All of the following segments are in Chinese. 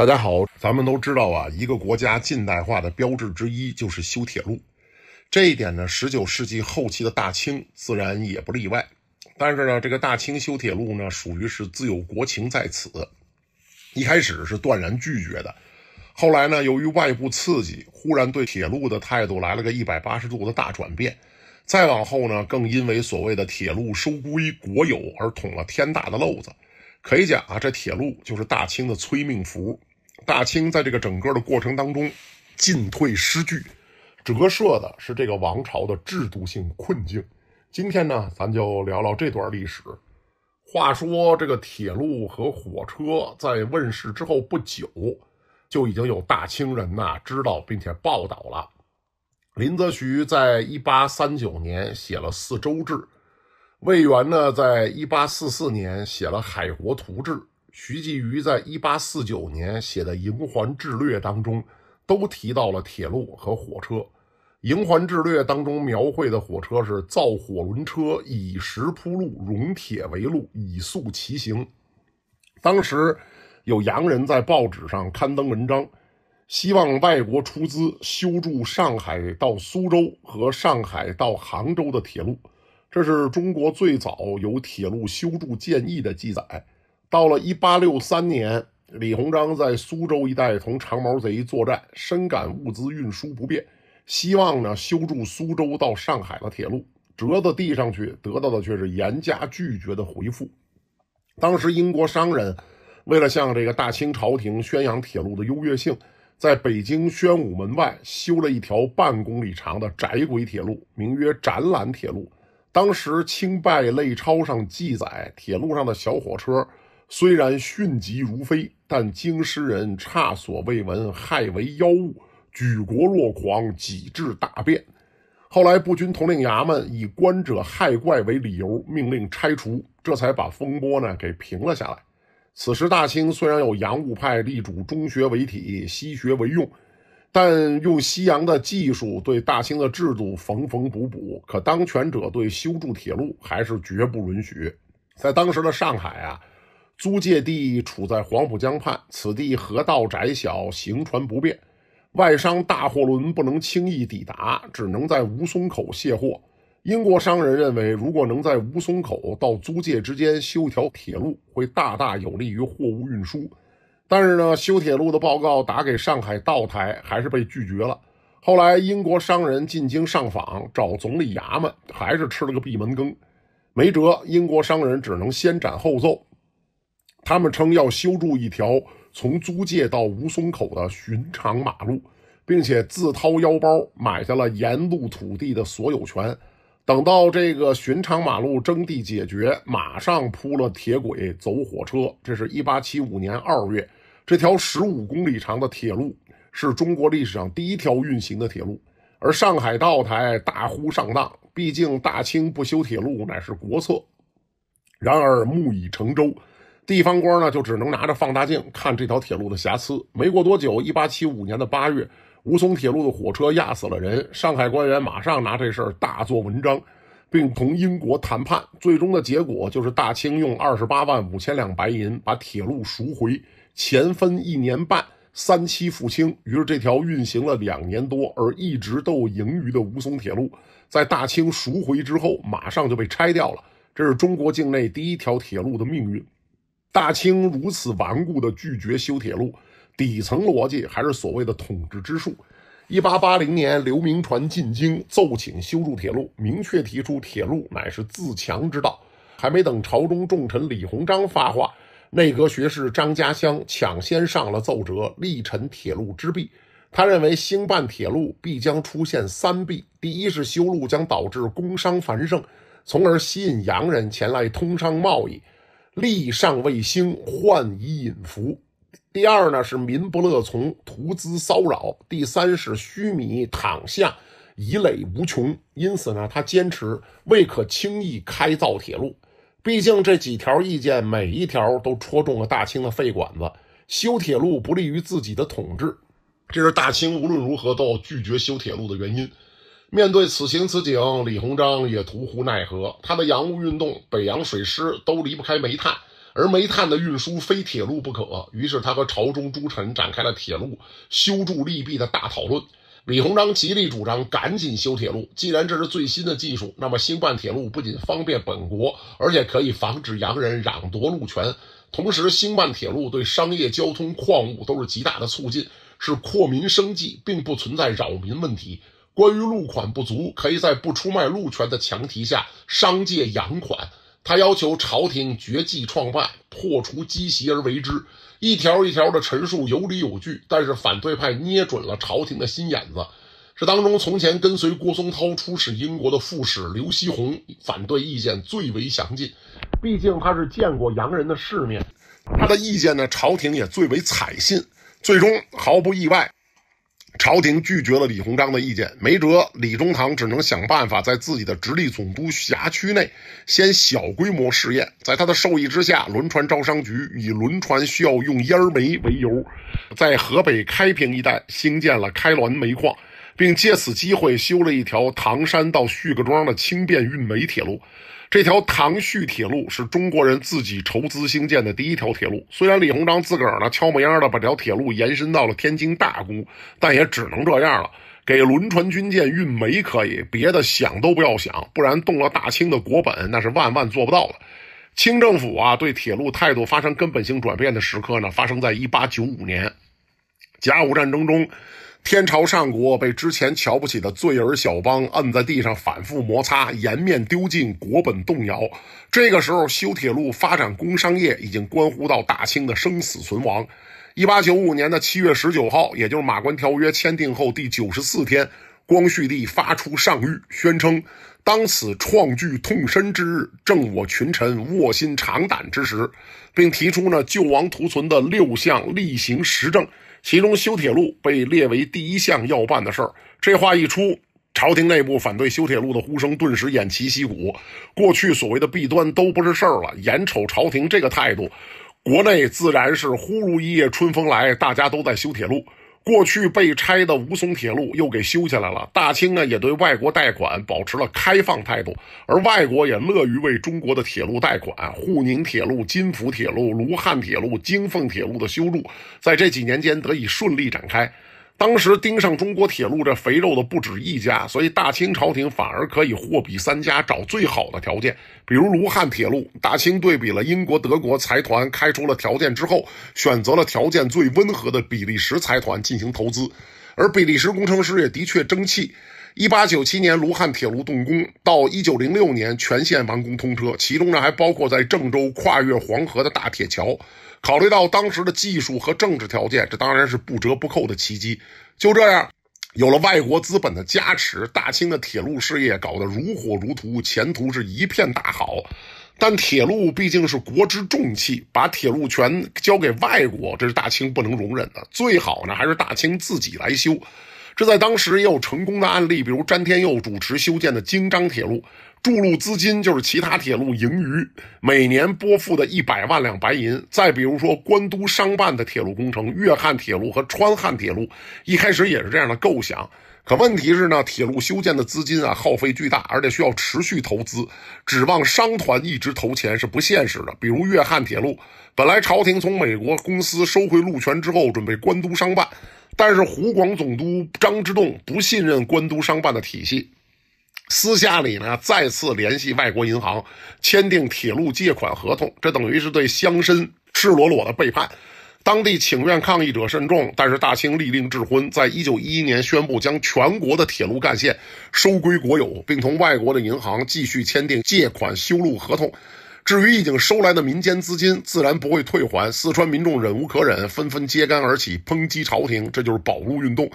大家好，咱们都知道啊，一个国家近代化的标志之一就是修铁路。这一点呢，十九世纪后期的大清自然也不例外。但是呢，这个大清修铁路呢，属于是自有国情在此。一开始是断然拒绝的，后来呢，由于外部刺激，忽然对铁路的态度来了个一百八十度的大转变。再往后呢，更因为所谓的铁路收归国有而捅了天大的漏子。可以讲啊，这铁路就是大清的催命符。大清在这个整个的过程当中，进退失据，折射的是这个王朝的制度性困境。今天呢，咱就聊聊这段历史。话说这个铁路和火车在问世之后不久，就已经有大清人呐知道并且报道了。林则徐在一八三九年写了《四州志》，魏源呢在一八四四年写了《海国图志》。徐继瑜在1849年写的《营环志略》当中，都提到了铁路和火车。《营环志略》当中描绘的火车是造火轮车，以石铺路，熔铁为路，以速骑行。当时有洋人在报纸上刊登文章，希望外国出资修筑上海到苏州和上海到杭州的铁路，这是中国最早有铁路修筑建议的记载。到了一八六三年，李鸿章在苏州一带同长毛贼作战，深感物资运输不便，希望呢修筑苏州到上海的铁路。折子递上去，得到的却是严加拒绝的回复。当时英国商人为了向这个大清朝廷宣扬铁路的优越性，在北京宣武门外修了一条半公里长的窄轨铁路，名曰展览铁路。当时《清败类钞》上记载，铁路上的小火车。虽然迅疾如飞，但京师人差所未闻，害为妖物，举国若狂，己至大变。后来步军统领衙门以官者害怪为理由，命令拆除，这才把风波呢给平了下来。此时大清虽然有洋务派力主中学为体，西学为用，但用西洋的技术对大清的制度缝缝补补，可当权者对修筑铁路还是绝不允许。在当时的上海啊。租界地处在黄浦江畔，此地河道窄小，行船不便，外商大货轮不能轻易抵达，只能在吴淞口卸货。英国商人认为，如果能在吴淞口到租界之间修条铁路，会大大有利于货物运输。但是呢，修铁路的报告打给上海道台，还是被拒绝了。后来，英国商人进京上访，找总理衙门，还是吃了个闭门羹。没辙，英国商人只能先斩后奏。他们称要修筑一条从租界到吴淞口的寻常马路，并且自掏腰包买下了沿路土地的所有权。等到这个寻常马路征地解决，马上铺了铁轨走火车。这是一八七五年二月，这条十五公里长的铁路是中国历史上第一条运行的铁路。而上海道台大呼上当，毕竟大清不修铁路乃是国策。然而木已成舟。地方官呢，就只能拿着放大镜看这条铁路的瑕疵。没过多久，一八七五年的八月，吴淞铁路的火车压死了人。上海官员马上拿这事儿大做文章，并同英国谈判。最终的结果就是，大清用二十八万五千两白银把铁路赎回，钱分一年半三期付清。于是，这条运行了两年多而一直都盈余的吴淞铁路，在大清赎回之后，马上就被拆掉了。这是中国境内第一条铁路的命运。大清如此顽固的拒绝修铁路，底层逻辑还是所谓的统治之术。一八八零年，刘铭传进京奏请修筑铁路，明确提出铁路乃是自强之道。还没等朝中重臣李鸿章发话，内阁学士张家湘抢先上了奏折，力陈铁路之弊。他认为兴办铁路必将出现三弊：第一是修路将导致工商繁盛，从而吸引洋人前来通商贸易。利上卫星，患以隐服。第二呢是民不乐从，徒资骚扰。第三是虚米躺下，以累无穷。因此呢，他坚持未可轻易开造铁路。毕竟这几条意见，每一条都戳中了大清的肺管子。修铁路不利于自己的统治，这是大清无论如何都要拒绝修铁路的原因。面对此情此景，李鸿章也徒呼奈何。他的洋务运动、北洋水师都离不开煤炭，而煤炭的运输非铁路不可。于是，他和朝中诸臣展开了铁路修筑利弊的大讨论。李鸿章极力主张赶紧修铁路。既然这是最新的技术，那么兴办铁路不仅方便本国，而且可以防止洋人攘夺路权。同时，兴办铁路对商业、交通、矿物都是极大的促进，是扩民生计，并不存在扰民问题。关于路款不足，可以在不出卖路权的前提下商借洋款。他要求朝廷绝计创办，破除积习而为之。一条一条的陈述有理有据，但是反对派捏准了朝廷的心眼子。这当中，从前跟随郭松涛出使英国的副使刘锡鸿反对意见最为详尽，毕竟他是见过洋人的世面。他的意见呢，朝廷也最为采信。最终，毫不意外。朝廷拒绝了李鸿章的意见，没辙，李中堂只能想办法在自己的直隶总督辖区内先小规模试验。在他的授意之下，轮船招商局以轮船需要用烟煤为由，在河北开平一带兴建了开滦煤矿。并借此机会修了一条唐山到旭各庄的轻便运煤铁路。这条唐旭铁路是中国人自己筹资兴建的第一条铁路。虽然李鸿章自个儿呢，悄没声的把这条铁路延伸到了天津大沽，但也只能这样了。给轮船军舰运煤可以，别的想都不要想，不然动了大清的国本，那是万万做不到的。清政府啊，对铁路态度发生根本性转变的时刻呢，发生在一八九五年，甲午战争中。天朝上国被之前瞧不起的罪儿小邦摁在地上反复摩擦，颜面丢尽，国本动摇。这个时候修铁路、发展工商业已经关乎到大清的生死存亡。一八九五年的七月十九号，也就是《马关条约》签订后第九十四天，光绪帝发出上谕，宣称：“当此创巨痛深之日，正我群臣卧薪尝胆之时，并提出呢救亡图存的六项例行实政。”其中修铁路被列为第一项要办的事儿，这话一出，朝廷内部反对修铁路的呼声顿时偃旗息鼓，过去所谓的弊端都不是事儿了。眼瞅朝廷这个态度，国内自然是忽如一夜春风来，大家都在修铁路。过去被拆的吴淞铁路又给修起来了。大清呢也对外国贷款保持了开放态度，而外国也乐于为中国的铁路贷款。沪宁铁路、金浦铁路、卢汉铁路、京奉铁路的修筑，在这几年间得以顺利展开。当时盯上中国铁路这肥肉的不止一家，所以大清朝廷反而可以货比三家，找最好的条件。比如卢汉铁路，大清对比了英国、德国财团开出了条件之后，选择了条件最温和的比利时财团进行投资，而比利时工程师也的确争气。一八九七年，卢汉铁路动工，到一九零六年全线完工通车，其中呢还包括在郑州跨越黄河的大铁桥。考虑到当时的技术和政治条件，这当然是不折不扣的奇迹。就这样，有了外国资本的加持，大清的铁路事业搞得如火如荼，前途是一片大好。但铁路毕竟是国之重器，把铁路权交给外国，这是大清不能容忍的。最好呢，还是大清自己来修。这在当时也有成功的案例，比如詹天佑主持修建的京张铁路，筑路资金就是其他铁路盈余每年拨付的一百万两白银。再比如说官督商办的铁路工程——粤汉铁路和川汉铁路，一开始也是这样的构想。可问题是呢，铁路修建的资金啊，耗费巨大，而且需要持续投资，指望商团一直投钱是不现实的。比如粤汉铁路，本来朝廷从美国公司收回路权之后，准备官督商办。但是湖广总督张之洞不信任官督商办的体系，私下里呢再次联系外国银行签订铁路借款合同，这等于是对乡绅赤裸裸的背叛。当地请愿抗议者甚众，但是大清立令制婚，在一九一一年宣布将全国的铁路干线收归国有，并同外国的银行继续签订借款修路合同。至于已经收来的民间资金，自然不会退还。四川民众忍无可忍，纷纷揭竿而起，抨击朝廷。这就是保路运动。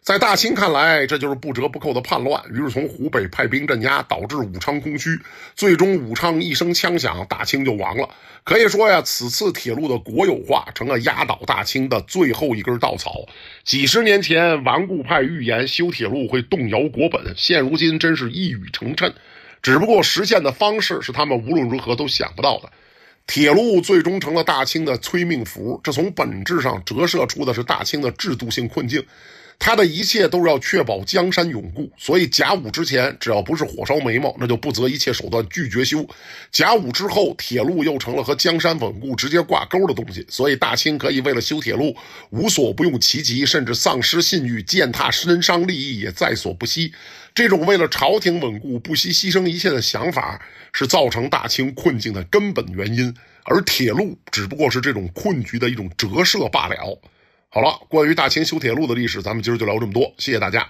在大清看来，这就是不折不扣的叛乱。于是从湖北派兵镇压，导致武昌空虚。最终武昌一声枪响，大清就亡了。可以说呀，此次铁路的国有化成了压倒大清的最后一根稻草。几十年前，顽固派预言修铁路会动摇国本，现如今真是一语成谶。只不过实现的方式是他们无论如何都想不到的，铁路最终成了大清的催命符。这从本质上折射出的是大清的制度性困境。他的一切都是要确保江山永固，所以甲午之前，只要不是火烧眉毛，那就不择一切手段拒绝修；甲午之后，铁路又成了和江山稳固直接挂钩的东西，所以大清可以为了修铁路无所不用其极，甚至丧失信誉、践踏身商利益也在所不惜。这种为了朝廷稳固不惜牺牲一切的想法，是造成大清困境的根本原因，而铁路只不过是这种困局的一种折射罢了。好了，关于大秦修铁路的历史，咱们今儿就聊这么多。谢谢大家。